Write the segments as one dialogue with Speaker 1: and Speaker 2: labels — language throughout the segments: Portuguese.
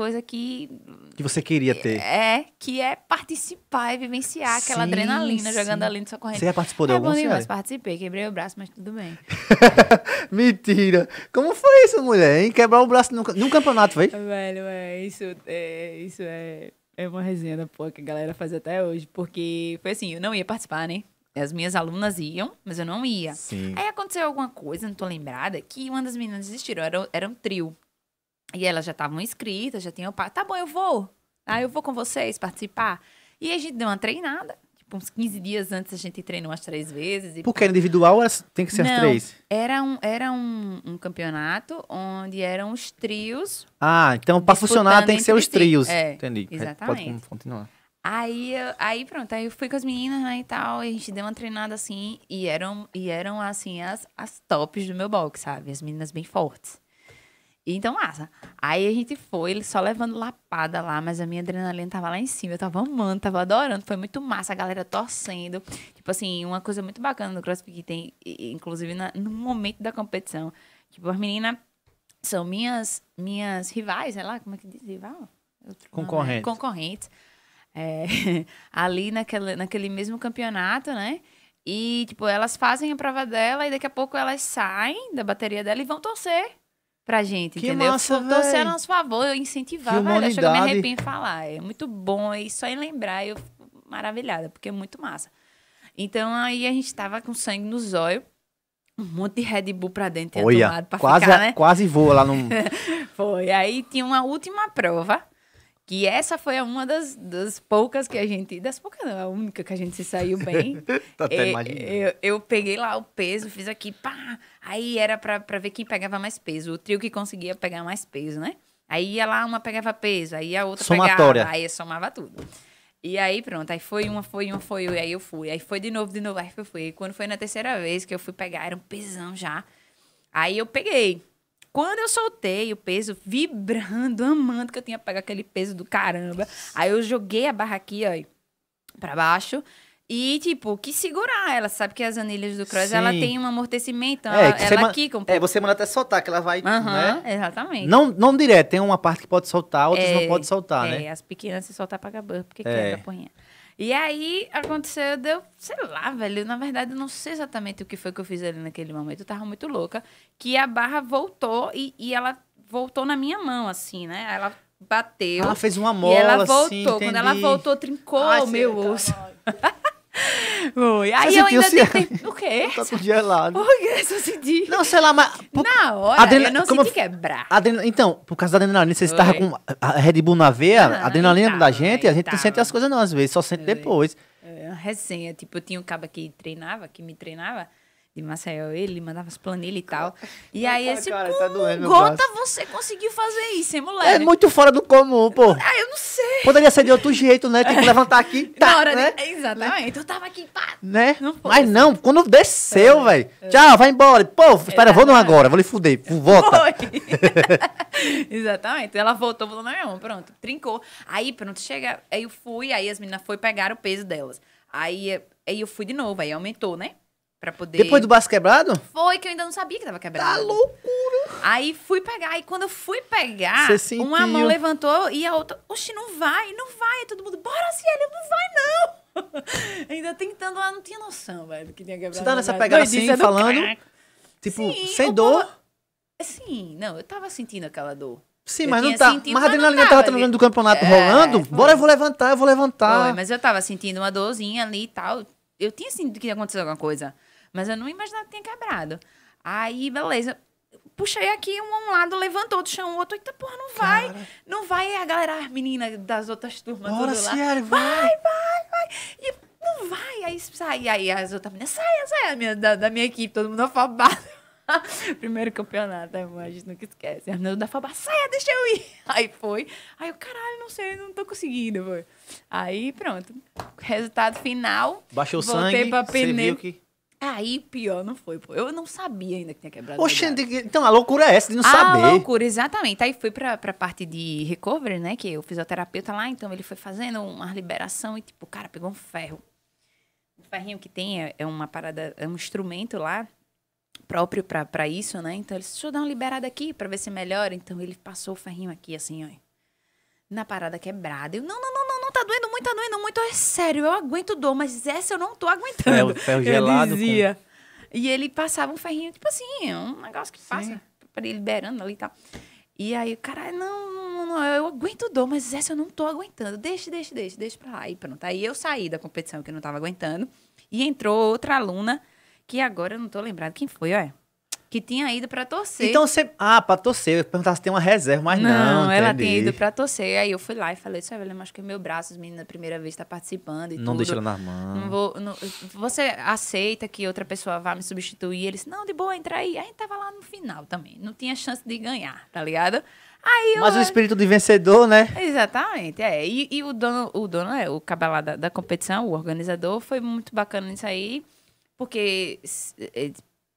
Speaker 1: coisa que.
Speaker 2: Que você queria ter.
Speaker 1: É, que é participar e vivenciar aquela adrenalina sim. jogando ali na sua corrente. Você já participou de é, algum mas participei, quebrei o braço, mas tudo bem.
Speaker 2: Mentira! Como foi isso, mulher, hein? Quebrar o braço num, num campeonato, foi?
Speaker 1: Velho, é, isso é. Isso é. É uma resenha da porra que a galera faz até hoje, porque foi assim, eu não ia participar, né? As minhas alunas iam, mas eu não ia. Sim. Aí aconteceu alguma coisa, não tô lembrada, que uma das meninas desistiram, era, era um trio. E elas já estavam inscritas, já tinham. Tá bom, eu vou. Ah, eu vou com vocês participar. E a gente deu uma treinada. Tipo, uns 15 dias antes a gente treinou umas três vezes. E... Porque
Speaker 2: era individual ou tem que ser Não, as três?
Speaker 1: Era, um, era um, um campeonato onde eram os trios.
Speaker 2: Ah, então para funcionar tem que ser os trios. É, Entendi. Exatamente. Pode continuar.
Speaker 1: Aí, eu, aí pronto, aí eu fui com as meninas, né, e tal, e a gente deu uma treinada assim, e eram, e eram assim, as, as tops do meu box, sabe? As meninas bem fortes. Então, massa. Aí a gente foi, ele só levando lapada lá, mas a minha adrenalina tava lá em cima. Eu tava amando, tava adorando. Foi muito massa, a galera torcendo. Tipo assim, uma coisa muito bacana no CrossFit que tem, inclusive na, no momento da competição. Tipo, as meninas são minhas, minhas rivais, sei lá, como é que diz? Rival? Né? Concorrentes. Concorrentes. É, ali naquele, naquele mesmo campeonato, né? E, tipo, elas fazem a prova dela e daqui a pouco elas saem da bateria dela e vão torcer pra gente, que entendeu? Massa, Torcer a nosso favor, eu incentivava. Velho, eu, eu me arrependo em falar. É muito bom. E é só em lembrar, eu fico maravilhada, porque é muito massa. Então aí a gente tava com sangue no zóio, Um monte de Red Bull pra dentro. Olha, pra quase, ficar, né? quase voa lá no... Foi. Aí tinha uma última prova. Que essa foi uma das, das poucas que a gente. Das poucas não, a única que a gente se saiu bem. tá até é, imaginando. Eu, eu, peguei lá o peso, fiz aqui, pá. Aí era pra, pra ver quem pegava mais peso. O trio que conseguia pegar mais peso, né? Aí ia lá, uma pegava peso, aí a outra Somatória. pegava. Aí somava tudo. E aí pronto, aí foi uma, foi uma, foi eu, aí eu fui. Aí foi de novo, de novo, aí eu fui. E quando foi na terceira vez que eu fui pegar, era um pesão já. Aí eu peguei. Quando eu soltei o peso, vibrando, amando que eu tinha pego aquele peso do caramba. Aí eu joguei a barra aqui, ó, pra baixo. E, tipo, que segurar ela, sabe? Que as anilhas do cross, Sim. ela tem um amortecimento, é, ela, ela man... quica um é, pouco. É,
Speaker 2: você manda até soltar, que ela vai, uhum, né?
Speaker 1: Exatamente. Não,
Speaker 2: não direto, tem uma parte que pode soltar, outras é, não pode soltar, é, né? É, as
Speaker 1: pequenas se soltar pra gabar, porque é. quebra a porrinha. E aí aconteceu, deu, sei lá, velho. Na verdade, eu não sei exatamente o que foi que eu fiz ali naquele momento. Eu tava muito louca. Que a barra voltou e, e ela voltou na minha mão, assim, né? Ela bateu. Ela ah, fez uma mola, e ela assim, voltou. Quando ela voltou, trincou o meu osso.
Speaker 2: Foi. Aí eu ainda se... tentei. O quê? Tá gelado. Por
Speaker 1: que Não, sei lá, mas. Por... Na hora, eu não como... senti quebrar.
Speaker 2: Adrenal... Então, por causa da adrenalina, você estava com a Red Bull na veia, a ah, adrenalina então, da gente, a gente não tá. sente as coisas não, às vezes, só sente Foi. depois.
Speaker 1: É uma resenha. Tipo, eu tinha um cabo que treinava, que me treinava de Marcel, ele mandava as planilhas e tal. E aí esse cara, tá hum, gota você conseguiu fazer isso, hein, é moleque? É muito fora do
Speaker 2: comum, pô. Ah, eu não
Speaker 1: sei Poderia
Speaker 2: ser de outro jeito, né? Tem que é. levantar aqui. Tá, Na hora né? de...
Speaker 1: Exatamente. Né? Eu tava aqui, pá.
Speaker 2: Né? Não Mas assim. não, quando desceu, é. velho. É. Tchau, vai embora. Pô, espera, vou não agora, vou lhe fuder. Volta.
Speaker 1: Exatamente. Ela voltou, falou, não, pronto, trincou. Aí, pronto, chega. Aí eu fui, aí as meninas foram pegar o peso delas. Aí, aí eu fui de novo, aí aumentou, né? Pra poder. Depois do
Speaker 2: braço quebrado?
Speaker 1: Foi, que eu ainda não sabia que tava quebrado. Tá loucura! Aí fui pegar, e quando eu fui pegar, uma mão levantou e a outra, oxe, não vai, não vai. E todo mundo, bora, Cielo, não vai não. ainda tentando lá, não tinha noção, velho, do que tinha quebrado. Você tá nessa pegada assim, é falando?
Speaker 2: Tipo, Sim, sem dor?
Speaker 1: Sim, não, eu tava sentindo aquela dor.
Speaker 2: Sim, mas não tá. Sentido, mas a adrenalina tava treinando do campeonato é, rolando. Foi. Bora, eu vou levantar, eu vou levantar. Foi, mas
Speaker 1: eu tava sentindo uma dorzinha ali e tal. Eu tinha sentido que ia acontecer alguma coisa. Mas eu não imaginava que tinha quebrado. Aí, beleza. Puxei aqui, um lado levantou do chão, o outro, eita porra, não vai, Cara. não vai. E a galera, as meninas das outras turmas, Bora, tudo lá, vai. vai, vai, vai. E não vai. Aí sai, aí as outras meninas, sai, sai minha, da, da minha equipe, todo mundo afobado. Primeiro campeonato, a gente nunca esquece. A menina da Fabá, saia, deixa eu ir. Aí foi. Aí eu, caralho, não sei, não tô conseguindo. Foi. Aí pronto. Resultado final. Baixou o sangue. Pra pneu. Você viu que... Aí, pior não foi, pô. Eu não sabia ainda que tinha quebrado Oxente, então a loucura é essa de não a saber. A loucura, exatamente. Aí fui pra, pra parte de recovery, né? Que o fisioterapeuta lá, então ele foi fazendo uma liberação e, tipo, o cara pegou um ferro. O ferrinho que tem é, é uma parada, é um instrumento lá próprio para isso, né? Então ele disse, deixa eu dar uma liberada aqui para ver se melhora. Então ele passou o ferrinho aqui, assim, ó. Na parada quebrada. Eu, não, não, não, tá doendo muito, tá doendo muito. É sério, eu aguento dor, mas essa eu não tô aguentando. Ferro, ferro gelado. Dizia. Com... E ele passava um ferrinho, tipo assim, um negócio que Sim. passa, pra ele liberando ali e tal. E aí, caralho, não, não, não, eu aguento dor, mas essa eu não tô aguentando. Deixa, deixa, deixa, deixa pra lá. E pronto. Aí eu saí da competição que eu não tava aguentando. E entrou outra aluna, que agora eu não tô lembrado quem foi, ó que tinha ido para torcer. Então você.
Speaker 2: Ah, para torcer. Eu perguntava se tem uma reserva, mas não. Não, ela tinha ido para
Speaker 1: torcer. Aí eu fui lá e falei: Isso, Evelyn, acho que é meu braço, as meninas a primeira vez, tá participando. E não tudo. deixa ela na mão. Não vou, não, você aceita que outra pessoa vá me substituir? Eles Não, de boa, entra aí. Aí tava lá no final também. Não tinha chance de ganhar, tá ligado? Aí Mas o espírito
Speaker 2: de vencedor,
Speaker 1: né? Exatamente, é. E, e o dono, o dono é, o cabalá da, da competição, o organizador, foi muito bacana nisso aí, porque eh,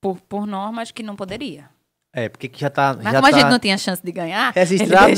Speaker 1: por, por norma, acho que não poderia.
Speaker 2: É, porque já tá. Mas já como tá... a gente não tinha chance de
Speaker 1: ganhar. Registrado, é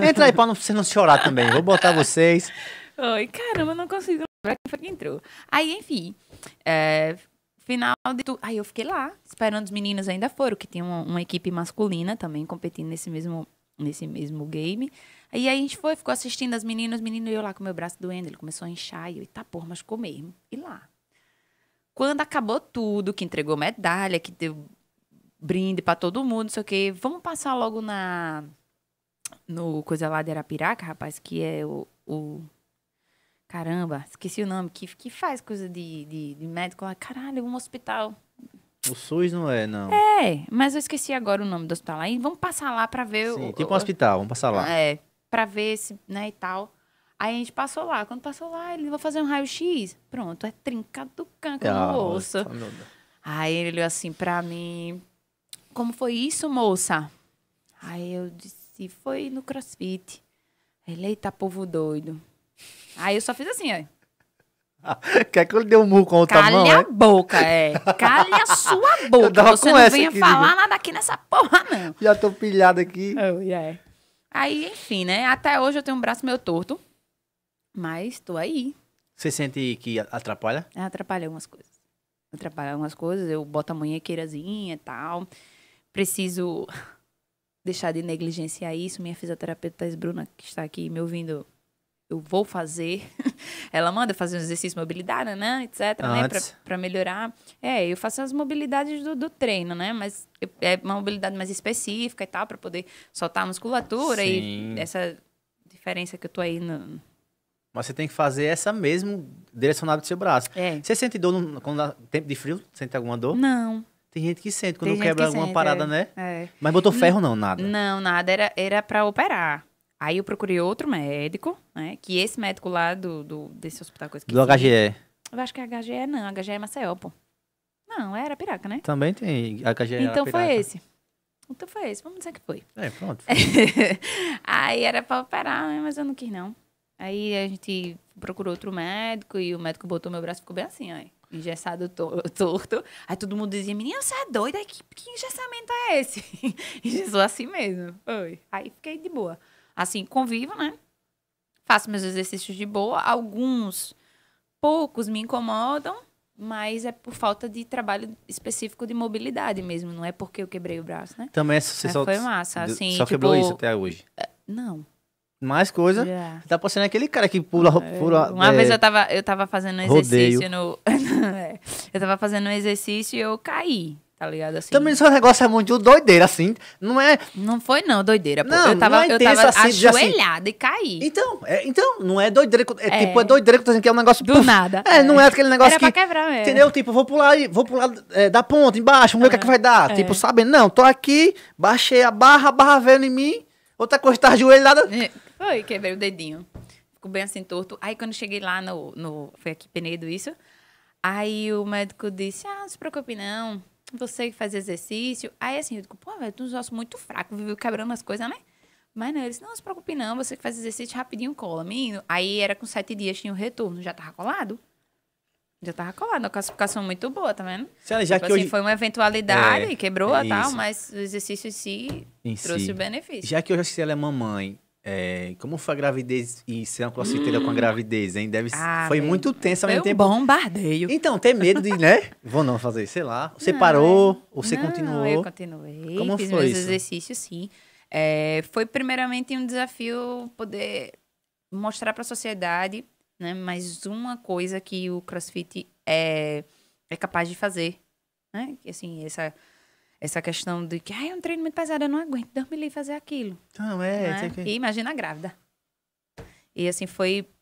Speaker 1: né? Entra aí pra não,
Speaker 2: você não chorar também. Vou botar vocês.
Speaker 1: Oi, caramba, não consigo lembrar quem foi que entrou. Aí, enfim. É, final de tudo. Aí eu fiquei lá, esperando os meninos ainda foram, que tinha uma, uma, equipe masculina também competindo nesse mesmo, nesse mesmo game. Aí, aí a gente foi, ficou assistindo as meninas, os meninos e eu lá com o meu braço doendo. Ele começou a inchar e eu, tá porra, mas ficou mesmo. E lá. Quando acabou tudo, que entregou medalha, que deu brinde para todo mundo, não sei o quê, vamos passar logo na no coisa lá de Arapiraca, rapaz, que é o, o... caramba, esqueci o nome, que, que faz coisa de, de, de médico lá, caralho, um hospital.
Speaker 2: O SUS não é, não.
Speaker 1: É, mas eu esqueci agora o nome do hospital. Aí vamos passar lá para ver. Sim, o, tipo o, um hospital,
Speaker 2: vamos passar lá. É,
Speaker 1: para ver se, né, e tal. Aí a gente passou lá. Quando passou lá, ele vai fazer um raio-x. Pronto, é trincado do cancro no ah, osso. Tá, Aí ele olhou assim pra mim: Como foi isso, moça? Aí eu disse: Foi no crossfit. Ele, eita, povo doido. Aí eu só fiz assim, ó. Quer que eu lhe dê um murro com o Calha tamanho? Calha a é? boca, é. Calha a sua boca. Você não venha aqui, falar nada aqui nessa porra, não. Já tô pilhado aqui. Oh, yeah. Aí, enfim, né? Até hoje eu tenho um braço meio torto. Mas tô aí.
Speaker 2: Você sente que atrapalha?
Speaker 1: É, atrapalha algumas coisas. Atrapalha algumas coisas, eu boto a manhequeirazinha e tal. Preciso deixar de negligenciar isso. Minha fisioterapeuta Bruna, que está aqui me ouvindo, eu vou fazer. Ela manda fazer um exercício de mobilidade, né? Etc. Né, Antes. Né? Para melhorar. É, eu faço as mobilidades do, do treino, né? Mas eu, é uma mobilidade mais específica e tal, para poder soltar a musculatura Sim. e essa diferença que eu tô aí no,
Speaker 2: mas você tem que fazer essa mesmo direcionada do seu braço. É. Você sente dor no, quando dá tempo de frio? Sente alguma dor? Não. Tem gente que sente quando quebra que alguma sente, parada, né?
Speaker 1: é. né? É. Mas botou ferro não, nada. Não, nada. Era, era pra operar. Aí eu procurei outro médico, né? Que esse médico lá do, do desse hospital... Coisa do HGE. Tinha. Eu acho que é HGE não. HGE é Maceió, pô. Não, era piraca, né? Também tem HGE Então foi esse. Então foi esse. Vamos dizer que foi. É, pronto. Aí era pra operar, né? mas eu não quis não. Aí a gente procurou outro médico e o médico botou meu braço e ficou bem assim, ó. Engessado torto. Aí todo mundo dizia, menina, você é doida? Que, que engessamento é esse? Engessou assim mesmo. Foi. Aí fiquei de boa. Assim, convivo, né? Faço meus exercícios de boa. Alguns, poucos me incomodam, mas é por falta de trabalho específico de mobilidade mesmo. Não é porque eu quebrei o braço, né? Também é, você só, foi massa, assim. Só tipo, quebrou isso
Speaker 2: até hoje? É, não mais coisa. Yeah. Tá parecendo aquele cara que pula. pula é. Uma é, vez eu tava, eu tava fazendo um exercício
Speaker 1: no. É. eu tava fazendo um exercício e eu caí. Tá ligado assim? Também esse negócio é
Speaker 2: muito doideira, assim. Não é. Não foi, não, doideira. Pô. Não, eu tava, não é eu tava assim, assim, ajoelhada assim. e caí. Então, é, então, não é doideira. É, é. tipo, é doideira que eu tô dizendo que é um negócio. Do puf, nada. É, não é aquele negócio. Era que, pra quebrar mesmo. Entendeu? Tipo, vou pular, vou pular é, da ponta, embaixo, vamos ver o que, é que vai dar. Tipo, sabendo, não, tô aqui, baixei a barra, a barra veio em mim. Outra coisa, tá ajoelhada.
Speaker 1: Foi, quebrei o dedinho. Ficou bem assim torto. Aí quando cheguei lá no. no foi aqui Penedo isso. Aí o médico disse: Ah, não se preocupe, não. Você que faz exercício. Aí assim, eu digo, pô, velho, tu é ossos muito fraco, viveu quebrando as coisas, né? Mas não, né, ele disse, não se preocupe não, você que faz exercício rapidinho cola. Menino, aí era com sete dias, tinha o um retorno, já tava colado. Já tava colado, uma classificação muito boa, tá vendo? Senhora, já tipo que assim, hoje... foi uma eventualidade, é, quebrou e é tal, mas o exercício em si em trouxe si. o benefício.
Speaker 2: Já que hoje sei ela é mamãe, é, como foi a gravidez e ser uma crossfiteira hum. com a hum. gravidez, hein? Deve, ah, foi bem. É. muito tenso ao mesmo tempo.
Speaker 1: um bombardeio.
Speaker 2: Então, ter medo de, né? Vou não fazer, sei lá. Você não, parou é. ou você não, continuou? Eu
Speaker 1: continuei. Como fiz foi Fiz isso? exercícios, sim. É, foi primeiramente um desafio poder mostrar para a sociedade, né? Mais uma coisa que o CrossFit é, é capaz de fazer, né? Assim, essa essa questão de que ah, é um treino muito pesado, eu não aguento, dormir e fazer aquilo. Não, é. Né? Que... E imagina a grávida. E assim, foi